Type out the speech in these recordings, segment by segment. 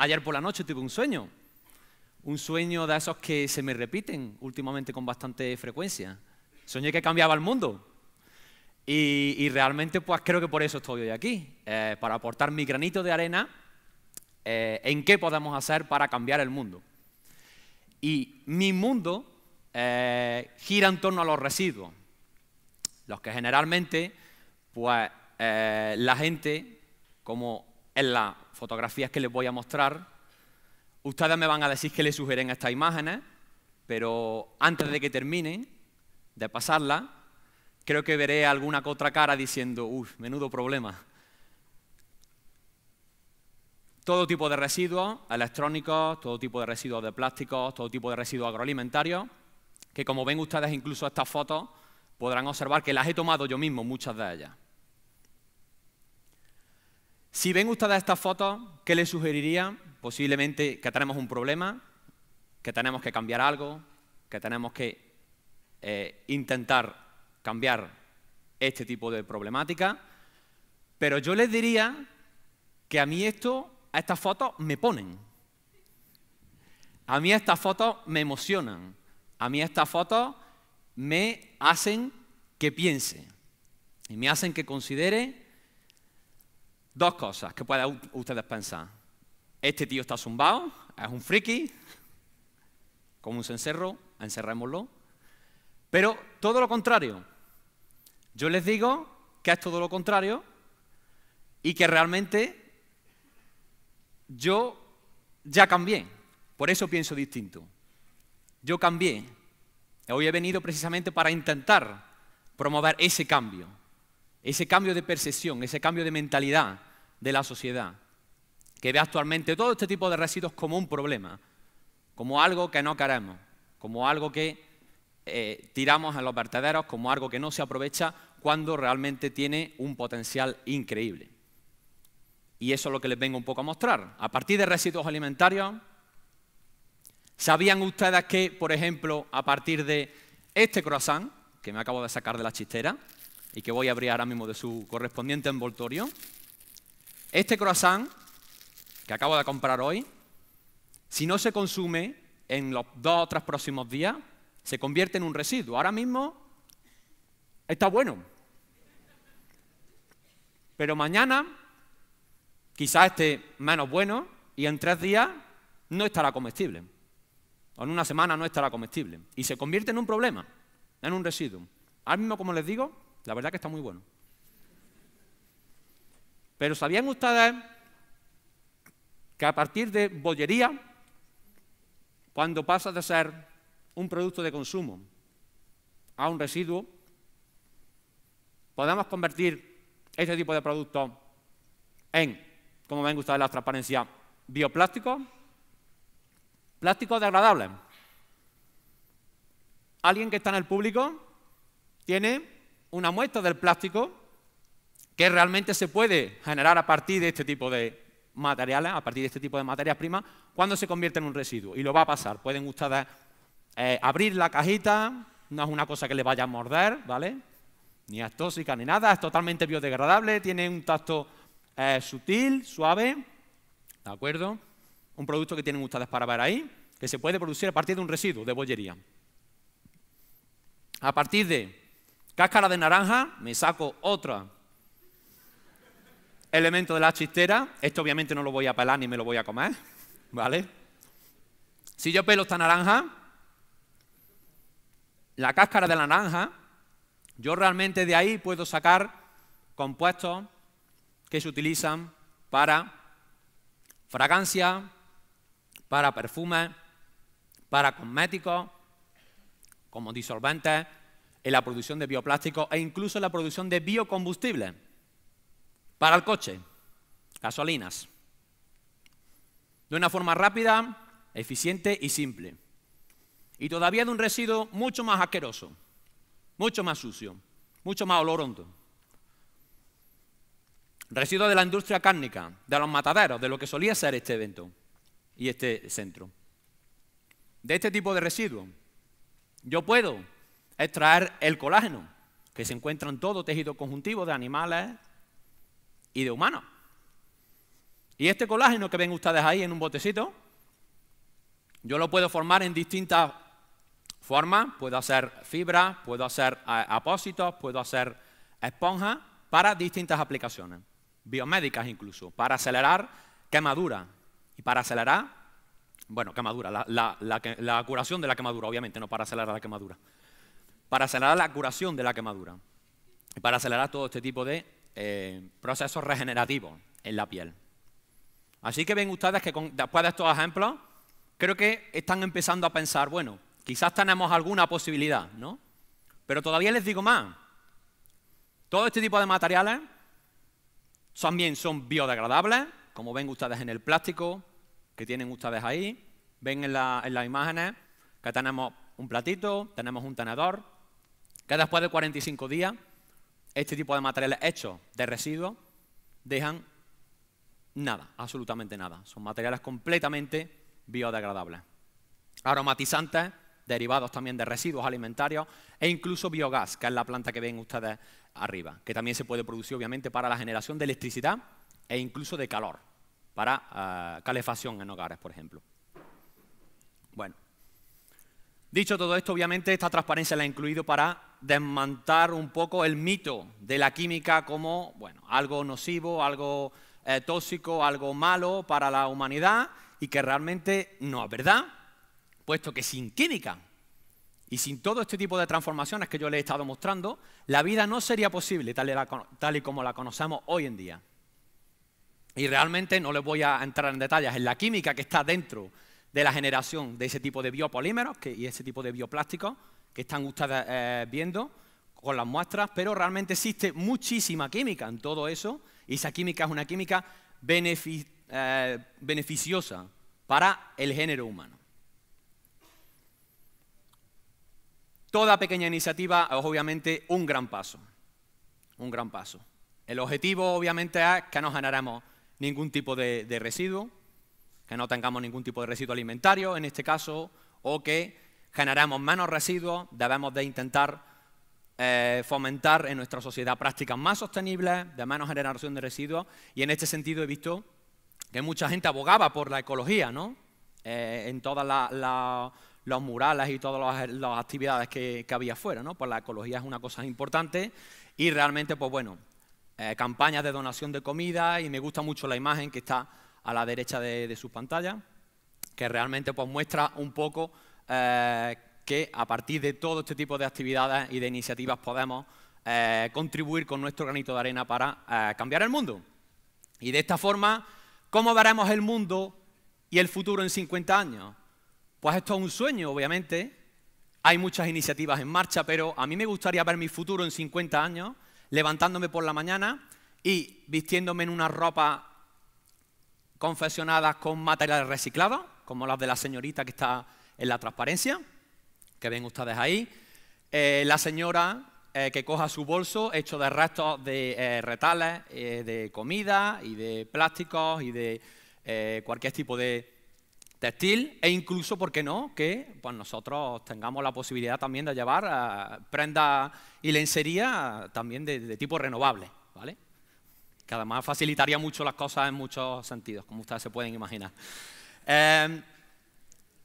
Ayer por la noche tuve un sueño, un sueño de esos que se me repiten últimamente con bastante frecuencia. Soñé que cambiaba el mundo. Y, realmente pues creo que por eso estoy hoy aquí, eh, para aportar mi granito de arena eh, en qué podemos hacer para cambiar el mundo. Y mi mundo eh, gira en torno a los residuos, los que generalmente pues la gente, como en las fotografías que les voy a mostrar, ustedes me van a decir que les sugieren estas imágenes, pero antes de que terminen de pasarla, creo que veré alguna otra cara diciendo, uff, menudo problema. Todo tipo de residuos electrónicos, todo tipo de residuos de plásticos, todo tipo de residuos agroalimentarios, que como ven ustedes incluso estas fotos, podrán observar que las he tomado yo mismo, muchas de ellas. Si ven ustedes estas fotos, ¿qué les sugeriría? Posiblemente que tenemos un problema, que tenemos que cambiar algo, que tenemos que eh, intentar cambiar este tipo de problemática. Pero yo les diría que a mí esto, a estas fotos me ponen. A mí estas fotos me emocionan. A mí estas fotos me hacen que piense. Y me hacen que considere Dos cosas que pueden ustedes pensar. Este tío está zumbado, es un friki, como un cencerro, encerrémoslo. Pero todo lo contrario. Yo les digo que es todo lo contrario y que realmente yo ya cambié. Por eso pienso distinto. Yo cambié. Hoy he venido precisamente para intentar promover ese cambio, ese cambio de percepción, ese cambio de mentalidad, de la sociedad, que ve actualmente todo este tipo de residuos como un problema, como algo que no queremos, como algo que eh, tiramos a los vertederos, como algo que no se aprovecha cuando realmente tiene un potencial increíble. Y eso es lo que les vengo un poco a mostrar. A partir de residuos alimentarios, ¿sabían ustedes que, por ejemplo, a partir de este croissant, que me acabo de sacar de la chistera y que voy a abrir ahora mismo de su correspondiente envoltorio, este croissant que acabo de comprar hoy, si no se consume en los dos o tres próximos días, se convierte en un residuo. Ahora mismo está bueno, pero mañana quizás esté menos bueno y en tres días no estará comestible. O en una semana no estará comestible. Y se convierte en un problema, en un residuo. Ahora mismo, como les digo, la verdad que está muy bueno. Pero ¿sabían ustedes que a partir de bollería, cuando pasa de ser un producto de consumo a un residuo, podemos convertir este tipo de productos en, como ven ustedes la transparencia, bioplástico, plásticos degradable. Alguien que está en el público tiene una muestra del plástico que realmente se puede generar a partir de este tipo de materiales, a partir de este tipo de materias primas, cuando se convierte en un residuo. Y lo va a pasar. Pueden ustedes eh, abrir la cajita, no es una cosa que le vaya a morder, ¿vale? Ni es tóxica ni nada, es totalmente biodegradable, tiene un tacto eh, sutil, suave, ¿de acuerdo? Un producto que tienen ustedes para ver ahí, que se puede producir a partir de un residuo de bollería. A partir de cáscara de naranja, me saco otra Elemento de la chistera, esto obviamente no lo voy a pelar ni me lo voy a comer, ¿vale? Si yo pelo esta naranja, la cáscara de la naranja, yo realmente de ahí puedo sacar compuestos que se utilizan para fragancia, para perfumes, para cosméticos, como disolventes, en la producción de bioplásticos e incluso en la producción de biocombustibles para el coche, gasolinas. De una forma rápida, eficiente y simple. Y todavía de un residuo mucho más asqueroso, mucho más sucio, mucho más oloronto. Residuo de la industria cárnica, de los mataderos, de lo que solía ser este evento y este centro. De este tipo de residuos, yo puedo extraer el colágeno, que se encuentra en todo tejido conjuntivo de animales, y de humano Y este colágeno que ven ustedes ahí en un botecito, yo lo puedo formar en distintas formas. Puedo hacer fibras, puedo hacer eh, apósitos, puedo hacer esponja, para distintas aplicaciones, biomédicas incluso, para acelerar quemadura y para acelerar, bueno, quemadura, la, la curación de la quemadura, obviamente, no para acelerar la quemadura, para acelerar la curación de la quemadura y para acelerar todo este tipo de eh, procesos regenerativos en la piel. Así que ven ustedes que después de estos ejemplos, creo que están empezando a pensar, bueno, quizás tenemos alguna posibilidad, ¿no? Pero todavía les digo más. Todo este tipo de materiales también son biodegradables, como ven ustedes en el plástico que tienen ustedes ahí, ven en, la, en las imágenes que tenemos un platito, tenemos un tenedor, que después de 45 días este tipo de materiales hechos de residuos dejan nada, absolutamente nada. Son materiales completamente biodegradables. Aromatizantes, derivados también de residuos alimentarios e incluso biogás, que es la planta que ven ustedes arriba, que también se puede producir obviamente para la generación de electricidad e incluso de calor, para eh, calefacción en hogares, por ejemplo. Bueno. Dicho todo esto, obviamente esta transparencia la he incluido para desmantar un poco el mito de la química como bueno, algo nocivo, algo eh, tóxico, algo malo para la humanidad y que realmente no es verdad, puesto que sin química y sin todo este tipo de transformaciones que yo le he estado mostrando, la vida no sería posible tal y, tal y, como la conocemos hoy en día. Y realmente no les voy a entrar en detalles en la química que está dentro de la generación de ese tipo de biopolímeros y ese tipo de bioplásticos que están ustedes eh, viendo con las muestras, pero realmente existe muchísima química en todo eso y esa química es una química eh, beneficiosa para el género humano. Toda pequeña iniciativa es obviamente un gran paso, un gran paso. El objetivo obviamente es que no generemos ningún tipo de residuo, que no tengamos ningún tipo de residuo alimentario en este caso, o que generemos menos residuos, debemos de intentar eh, fomentar en nuestra sociedad prácticas más sostenibles, de menos generación de residuos, y en este sentido he visto que mucha gente abogaba por la ecología, ¿no? Eh, en todas las los murales y todas las, actividades que, había afuera, ¿no? Pues la ecología es una cosa importante y realmente, pues bueno, eh, campañas de donación de comida y me gusta mucho la imagen que está a la derecha de, sus su pantalla, que realmente pues, muestra un poco eh, que a partir de todo este tipo de actividades y de iniciativas podemos eh, contribuir con nuestro granito de arena para eh, cambiar el mundo. Y de esta forma, ¿cómo veremos el mundo y el futuro en 50 años? Pues esto es un sueño, obviamente. Hay muchas iniciativas en marcha, pero a mí me gustaría ver mi futuro en 50 años levantándome por la mañana y vistiéndome en una ropa confeccionadas con materiales reciclados, como las de la señorita que está en la transparencia, que ven ustedes ahí. Eh, la señora eh, que coja su bolso hecho de restos de eh, retales, de comida y de plásticos y de cualquier tipo de textil e incluso, ¿por qué no?, que pues nosotros tengamos la posibilidad también de llevar prendas y lencería también de, de tipo renovable, ¿vale? que además facilitaría mucho las cosas en muchos sentidos, como ustedes se pueden imaginar. Em,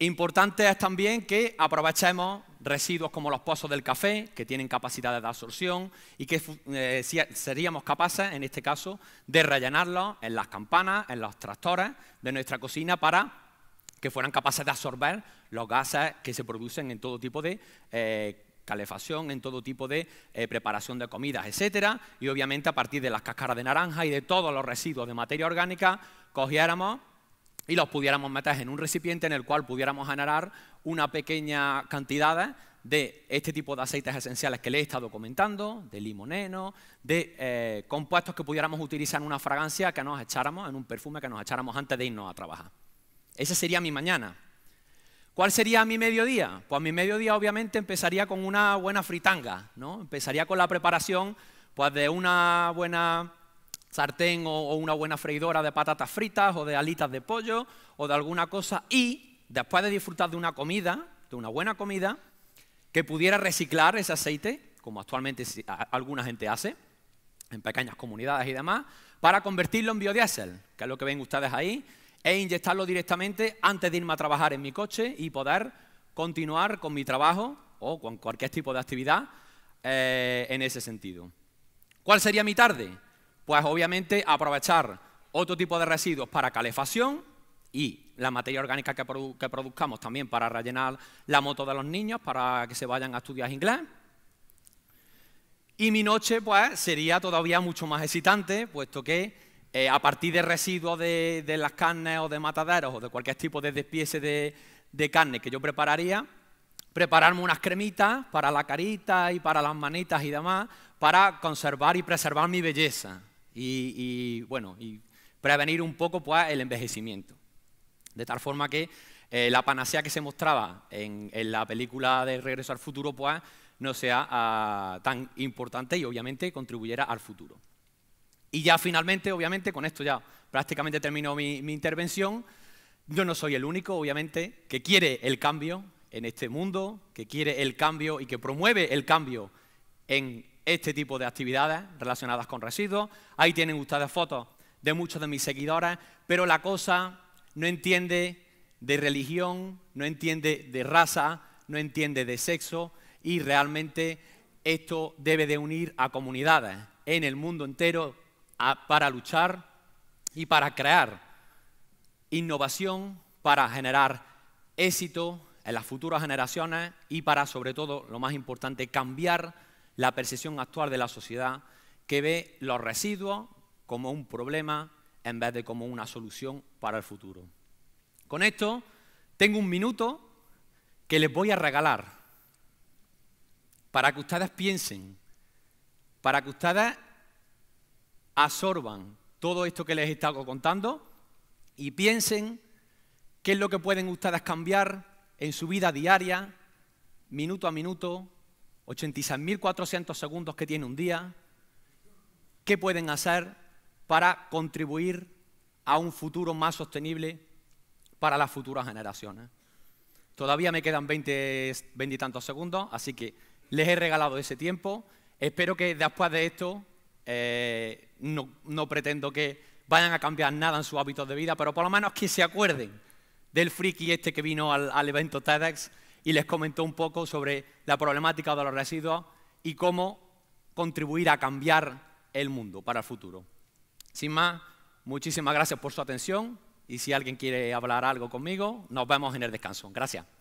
importante es también que aprovechemos residuos como los pozos del café, que tienen capacidades de absorción y que eh, seríamos capaces, en este caso, de rellenarlos en las campanas, en los tractores de nuestra cocina para que fueran capaces de absorber los gases que se producen en todo tipo de eh, calefacción, en todo tipo de eh, preparación de comidas, etcétera. Y obviamente a partir de las cáscaras de naranja y de todos los residuos de materia orgánica, cogiéramos y los pudiéramos meter en un recipiente en el cual pudiéramos generar una pequeña cantidad de este tipo de aceites esenciales que le he estado comentando, de limoneno, de eh, compuestos que pudiéramos utilizar en una fragancia que nos echáramos, en un perfume que nos echáramos antes de irnos a trabajar. Esa sería mi mañana. ¿Cuál sería mi mediodía? Pues mi mediodía obviamente empezaría con una buena fritanga, ¿no? Empezaría con la preparación pues, de una buena sartén o, o, una buena freidora de patatas fritas o de alitas de pollo o de alguna cosa y después de disfrutar de una comida, de una buena comida, que pudiera reciclar ese aceite, como actualmente alguna gente hace, en pequeñas comunidades y demás, para convertirlo en biodiesel, que es lo que ven ustedes ahí, e inyectarlo directamente antes de irme a trabajar en mi coche y poder continuar con mi trabajo o con cualquier tipo de actividad eh, en ese sentido. ¿Cuál sería mi tarde? Pues obviamente aprovechar otro tipo de residuos para calefacción y la materia orgánica que, que produzcamos también para rellenar la moto de los niños para que se vayan a estudiar inglés. Y mi noche pues, sería todavía mucho más excitante, puesto que eh, a partir de residuos de, las carnes o de mataderos o de cualquier tipo de despiece de, carne que yo prepararía, prepararme unas cremitas para la carita y para las manitas y demás, para conservar y preservar mi belleza y, bueno, y prevenir un poco pues, el envejecimiento. De tal forma que eh, la panacea que se mostraba en, la película de Regreso al Futuro pues, no sea ah, tan importante y obviamente contribuyera al futuro. Y ya finalmente, obviamente, con esto ya prácticamente termino mi, intervención, yo no soy el único, obviamente, que quiere el cambio en este mundo, que quiere el cambio y que promueve el cambio en este tipo de actividades relacionadas con residuos. Ahí tienen ustedes fotos de muchos de mis seguidores, pero la cosa no entiende de religión, no entiende de raza, no entiende de sexo y realmente esto debe de unir a comunidades en el mundo entero para luchar y para crear innovación, para generar éxito en las futuras generaciones y para, sobre todo, lo más importante, cambiar la percepción actual de la sociedad que ve los residuos como un problema en vez de como una solución para el futuro. Con esto tengo un minuto que les voy a regalar para que ustedes piensen, para que ustedes absorban todo esto que les he estado contando y piensen qué es lo que pueden ustedes cambiar en su vida diaria, minuto a minuto, 86.400 segundos que tiene un día, qué pueden hacer para contribuir a un futuro más sostenible para las futuras generaciones. Todavía me quedan 20, segundos, así que les he regalado ese tiempo. Espero que después de esto eh, no, pretendo que vayan a cambiar nada en sus hábitos de vida, pero por lo menos que se acuerden del friki este que vino al, al, evento TEDx y les comentó un poco sobre la problemática de los residuos y cómo contribuir a cambiar el mundo para el futuro. Sin más, muchísimas gracias por su atención y si alguien quiere hablar algo conmigo, nos vemos en el descanso. Gracias.